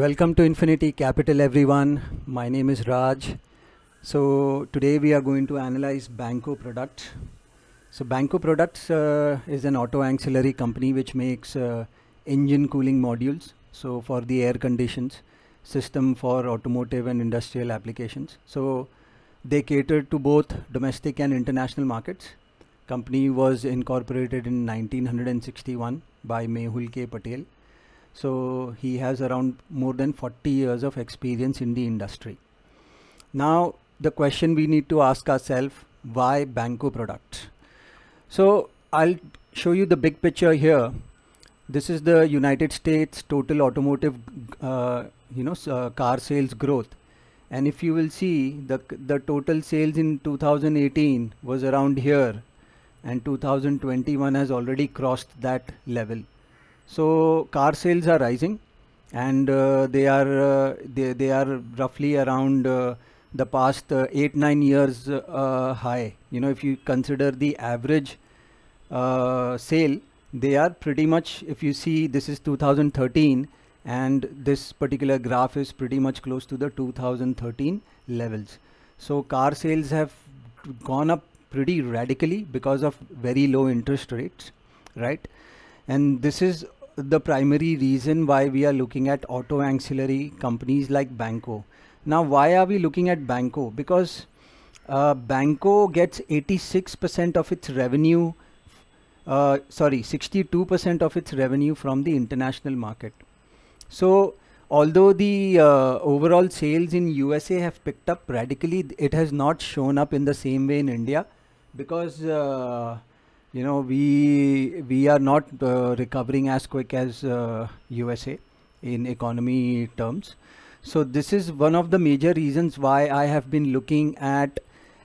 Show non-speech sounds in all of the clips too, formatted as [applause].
Welcome to Infinity Capital everyone. My name is Raj. So today we are going to analyze Banco product. So Banco Products uh, is an auto ancillary company which makes uh, engine cooling modules. So for the air conditions system for automotive and industrial applications. So they cater to both domestic and international markets. Company was incorporated in 1961 by Mehul K. Patel so he has around more than 40 years of experience in the industry. Now the question we need to ask ourselves, why Banco products? So I'll show you the big picture here. This is the United States total automotive, uh, you know, uh, car sales growth. And if you will see the, the total sales in 2018 was around here and 2021 has already crossed that level. So car sales are rising and uh, they are uh, they, they are roughly around uh, the past uh, 8 9 years uh, high you know if you consider the average uh, sale they are pretty much if you see this is 2013 and this particular graph is pretty much close to the 2013 levels so car sales have gone up pretty radically because of very low interest rates right and this is the primary reason why we are looking at auto ancillary companies like Banco. Now, why are we looking at Banco? Because uh, Banco gets 86% of its revenue, uh, sorry, 62% of its revenue from the international market. So, although the uh, overall sales in USA have picked up radically, it has not shown up in the same way in India because uh, you know, we we are not uh, recovering as quick as uh, USA in economy terms. So this is one of the major reasons why I have been looking at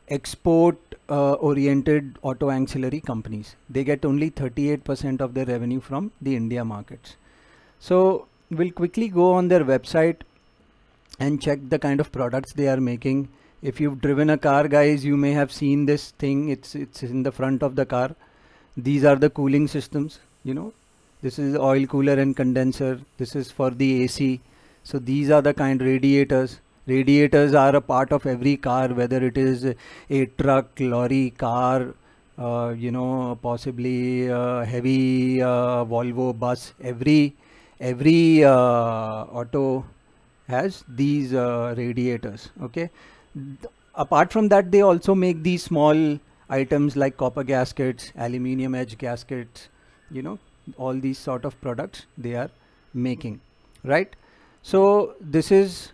export uh, oriented auto ancillary companies. They get only 38% of their revenue from the India markets. So we'll quickly go on their website and check the kind of products they are making. If you've driven a car guys, you may have seen this thing. It's, it's in the front of the car these are the cooling systems you know this is oil cooler and condenser this is for the AC so these are the kind radiators radiators are a part of every car whether it is a truck lorry car uh, you know possibly uh, heavy uh, Volvo bus every every uh, auto has these uh, radiators okay apart from that they also make these small items like copper gaskets, aluminium edge gaskets, you know, all these sort of products they are making, right? So this is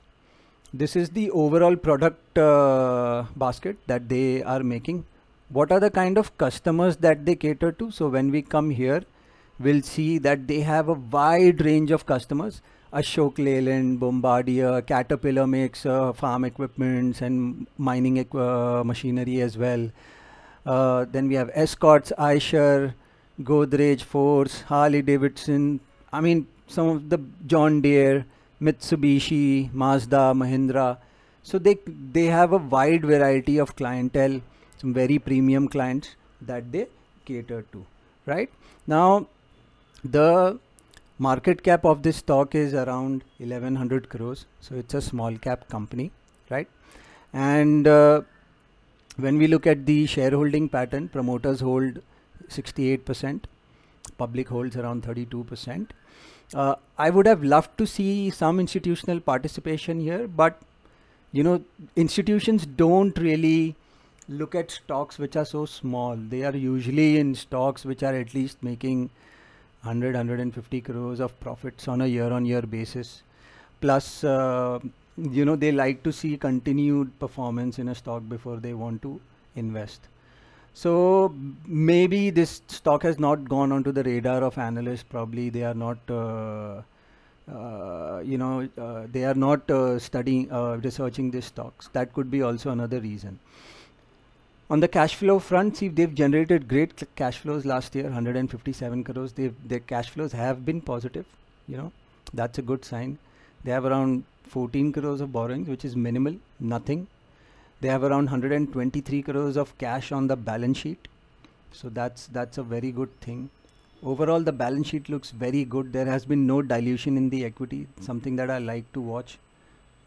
this is the overall product uh, basket that they are making. What are the kind of customers that they cater to? So when we come here, we'll see that they have a wide range of customers. Ashok Leyland, Bombardier, Caterpillar makes uh, farm equipments and mining equ uh, machinery as well. Uh, then we have Escorts, Eicher, Godrej, Force, Harley Davidson. I mean, some of the John Deere, Mitsubishi, Mazda, Mahindra. So they they have a wide variety of clientele, some very premium clients that they cater to. Right now, the market cap of this stock is around 1100 crores. So it's a small cap company, right? And uh, when we look at the shareholding pattern, promoters hold 68%, public holds around 32%. Uh, I would have loved to see some institutional participation here, but you know, institutions don't really look at stocks which are so small. They are usually in stocks which are at least making 100, 150 crores of profits on a year on year basis. Plus, uh, you know they like to see continued performance in a stock before they want to invest so maybe this stock has not gone onto the radar of analysts probably they are not uh, uh, you know uh, they are not uh, studying uh, researching these stocks that could be also another reason on the cash flow front see they've generated great cash flows last year 157 crores they their cash flows have been positive you know that's a good sign they have around 14 crores of borrowings, which is minimal, nothing. They have around 123 crores of cash on the balance sheet. So that's that's a very good thing. Overall, the balance sheet looks very good. There has been no dilution in the equity, something that I like to watch.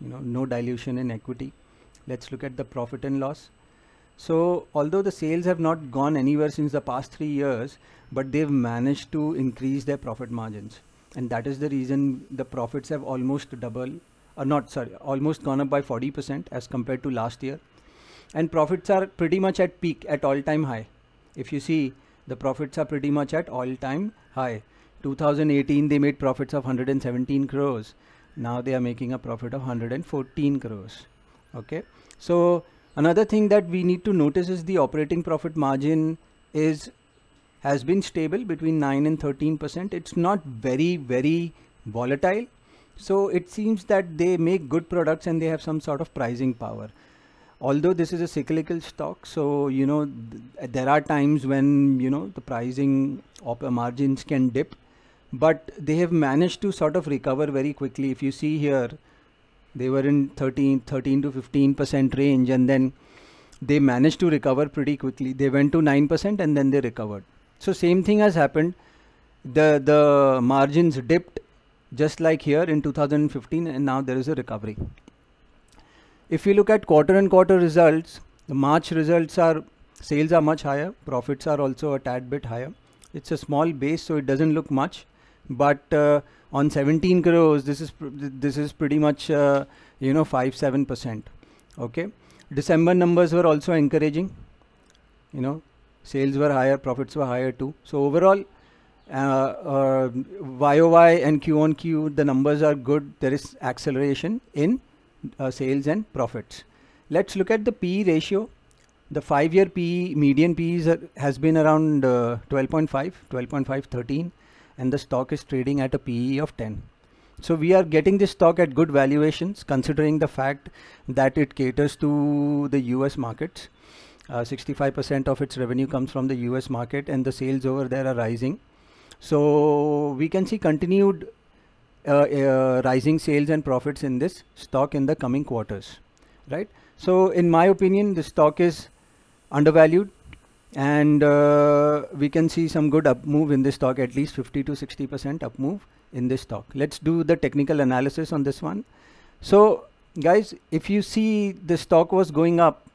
You know, no dilution in equity. Let's look at the profit and loss. So although the sales have not gone anywhere since the past three years, but they've managed to increase their profit margins and that is the reason the profits have almost double or uh, not sorry almost gone up by 40% as compared to last year and profits are pretty much at peak at all time high if you see the profits are pretty much at all time high 2018 they made profits of 117 crores now they are making a profit of 114 crores okay so another thing that we need to notice is the operating profit margin is has been stable between 9 and 13 percent it's not very very volatile so it seems that they make good products and they have some sort of pricing power although this is a cyclical stock so you know th there are times when you know the pricing of margins can dip but they have managed to sort of recover very quickly if you see here they were in 13 13 to 15 percent range and then they managed to recover pretty quickly they went to 9 percent and then they recovered so same thing has happened. The, the margins dipped just like here in 2015 and now there is a recovery. If we look at quarter and quarter results, the March results are sales are much higher, profits are also a tad bit higher. It's a small base, so it doesn't look much, but uh, on 17 crores, this is this is pretty much uh, you know five seven percent. Okay, December numbers were also encouraging. You know, Sales were higher, profits were higher too. So overall, uh, uh, YOY and Q on Q, the numbers are good. There is acceleration in uh, sales and profits. Let's look at the PE ratio. The five-year PE, median PE uh, has been around 12.5, uh, 12.5, 13, and the stock is trading at a PE of 10. So we are getting this stock at good valuations considering the fact that it caters to the US markets 65% uh, of its revenue comes from the US market and the sales over there are rising. So we can see continued uh, uh, rising sales and profits in this stock in the coming quarters, right? So in my opinion, the stock is undervalued and uh, we can see some good up move in this stock, at least 50 to 60% up move in this stock. Let's do the technical analysis on this one. So guys, if you see the stock was going up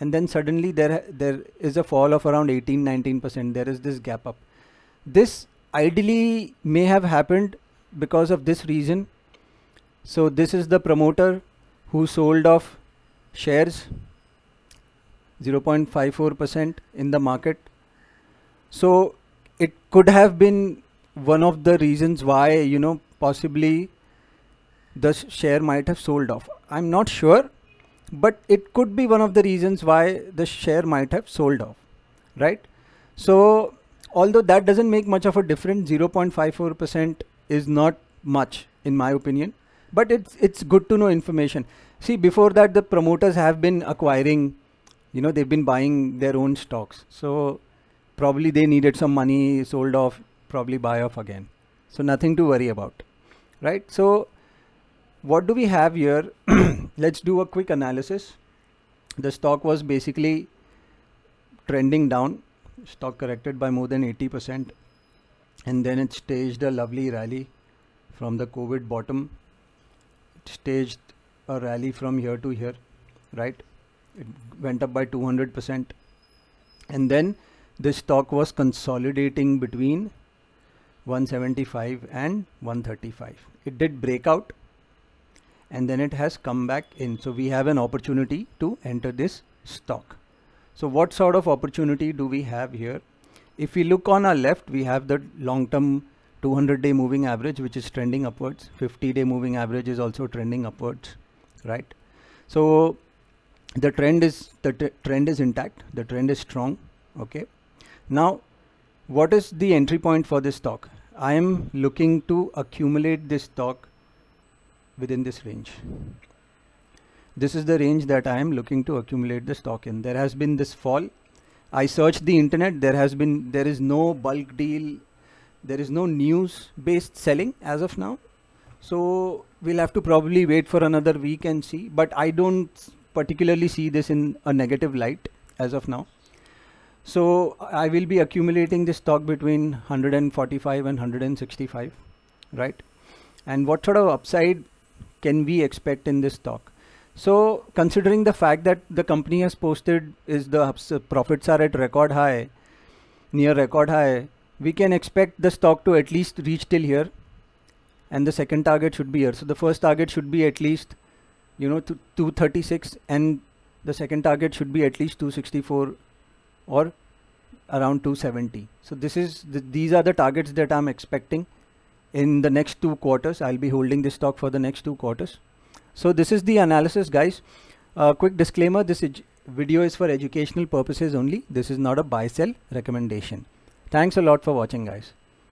and then suddenly there there is a fall of around 18 19% there is this gap up this ideally may have happened because of this reason so this is the promoter who sold off shares 0.54% in the market so it could have been one of the reasons why you know possibly the share might have sold off i'm not sure but it could be one of the reasons why the share might have sold off right so although that doesn't make much of a difference 0.54% is not much in my opinion but it's it's good to know information see before that the promoters have been acquiring you know they've been buying their own stocks so probably they needed some money sold off probably buy off again so nothing to worry about right so what do we have here [clears throat] let's do a quick analysis the stock was basically trending down stock corrected by more than 80 percent and then it staged a lovely rally from the covid bottom it staged a rally from here to here right it went up by 200 percent and then this stock was consolidating between 175 and 135 it did break out and then it has come back in. So we have an opportunity to enter this stock. So what sort of opportunity do we have here? If we look on our left, we have the long-term 200 day moving average, which is trending upwards. 50 day moving average is also trending upwards, right? So the trend is, the trend is intact. The trend is strong. Okay. Now, what is the entry point for this stock? I am looking to accumulate this stock within this range. This is the range that I am looking to accumulate the stock in. There has been this fall. I searched the internet. There has been, there is no bulk deal. There is no news based selling as of now. So we'll have to probably wait for another week and see. But I don't particularly see this in a negative light as of now. So I will be accumulating this stock between 145 and 165, right? And what sort of upside can we expect in this stock? So considering the fact that the company has posted is the profits are at record high, near record high, we can expect the stock to at least reach till here and the second target should be here. So the first target should be at least, you know, 236 and the second target should be at least 264 or around 270. So this is, th these are the targets that I'm expecting in the next two quarters. I'll be holding this stock for the next two quarters. So this is the analysis guys. Uh, quick disclaimer, this video is for educational purposes only. This is not a buy sell recommendation. Thanks a lot for watching guys.